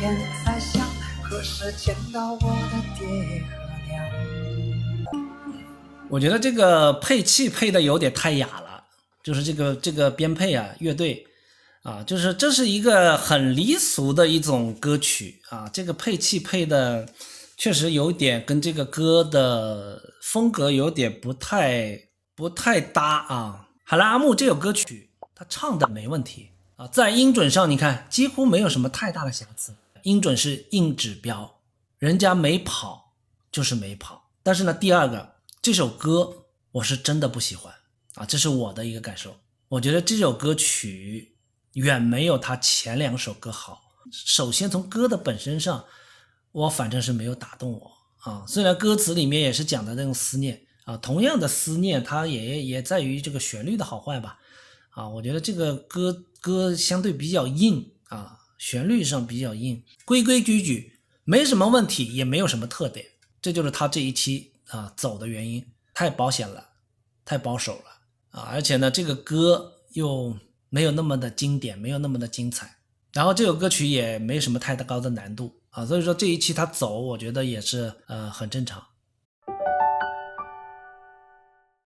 天在想，何时见到我觉得这个配器配的有点太哑了，就是这个这个编配啊，乐队啊，就是这是一个很离俗的一种歌曲啊，这个配器配的确实有点跟这个歌的风格有点不太不太搭啊。好了，阿木这首歌曲他唱的没问题啊，在音准上你看几乎没有什么太大的瑕疵。音准是硬指标，人家没跑就是没跑。但是呢，第二个这首歌我是真的不喜欢啊，这是我的一个感受。我觉得这首歌曲远没有他前两首歌好。首先从歌的本身上，我反正是没有打动我啊。虽然歌词里面也是讲的那种思念啊，同样的思念，它也也在于这个旋律的好坏吧。啊，我觉得这个歌歌相对比较硬啊。旋律上比较硬，规规矩矩，没什么问题，也没有什么特点，这就是他这一期啊走的原因，太保险了，太保守了啊！而且呢，这个歌又没有那么的经典，没有那么的精彩，然后这首歌曲也没什么太高的难度啊，所以说这一期他走，我觉得也是呃很正常。